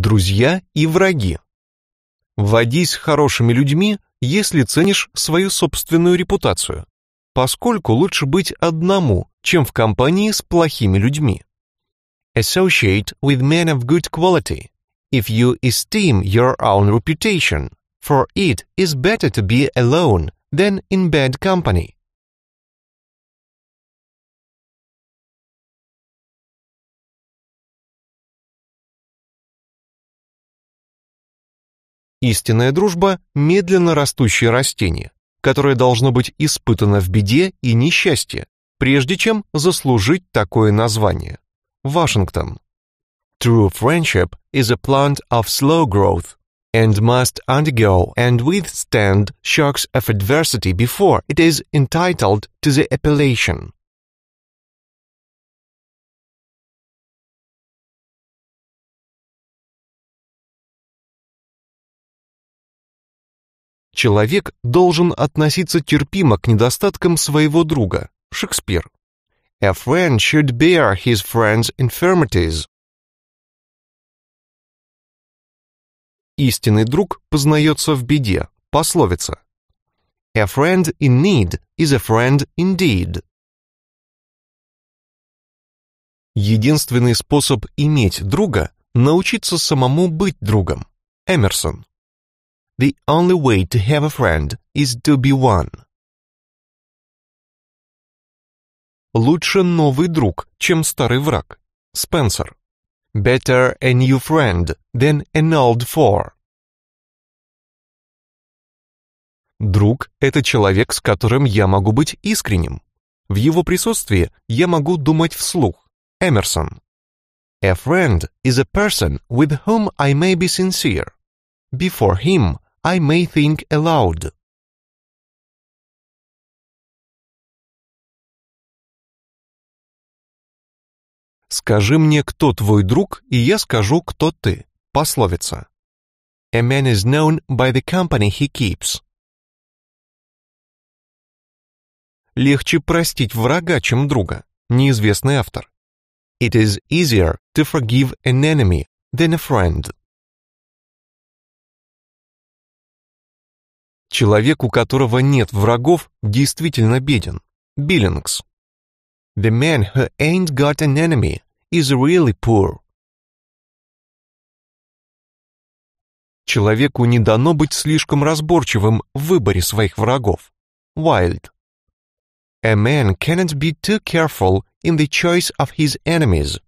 друзья и враги. Водись с хорошими людьми, если ценишь свою собственную репутацию, поскольку лучше быть одному, чем в компании с плохими людьми. Associate with men of good quality. If you esteem your own reputation, for it is better to be alone than in bad company. Истинная дружба – медленно растущее растение, которое должно быть испытано в беде и несчастье, прежде чем заслужить такое название. Вашингтон. True friendship is a plant of slow growth and must undergo and withstand shocks of adversity before it is entitled to the appellation. Человек должен относиться терпимо к недостаткам своего друга. Шекспир. A friend should bear his friend's infirmities. Истинный друг познается в беде. Пословица. A friend in need is a friend indeed. Единственный способ иметь друга – научиться самому быть другом. Эмерсон. The only way to have a friend is to be one. Лучше новый друг, чем старый враг. Спенсер. Better a new friend than an old foe. Друг – это человек, с которым я могу быть искренним. В его присутствии я могу думать вслух. Эмерсон. A friend is a person with whom I may be sincere. Before him, I may think aloud. Скажи мне, кто твой друг, и я скажу, кто ты. Пословица. A man is known by the company he keeps. Легче простить врага, чем друга. Неизвестный автор. It is easier to forgive an enemy than a friend. Человек, у которого нет врагов, действительно беден. Биллингс. The man who ain't got an enemy is really poor. Человеку не дано быть слишком разборчивым в выборе своих врагов. Wild. A man cannot be too careful in the choice of his enemies.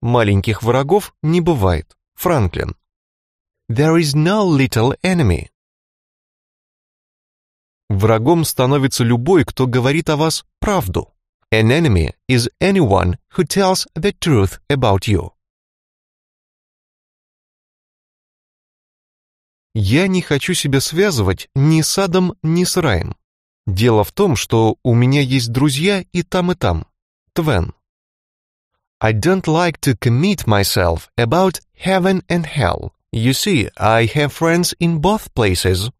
Маленьких врагов не бывает. Франклин. There is no little enemy. Врагом становится любой, кто говорит о вас правду. An enemy is anyone who tells the truth about you. Я не хочу себя связывать ни с адом, ни с раем. Дело в том, что у меня есть друзья и там, и там. Твен. I don't like to commit myself about heaven and hell. You see, I have friends in both places.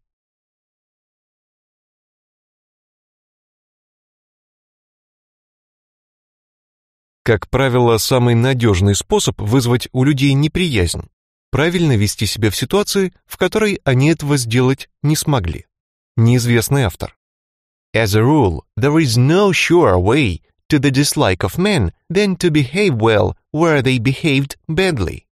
Как правило, самый надежный способ вызвать у людей неприязнь – правильно вести себя в ситуации, в которой они этого сделать не смогли. Неизвестный автор. As a rule, there is no sure way to the dislike of men than to behave well where they behaved badly.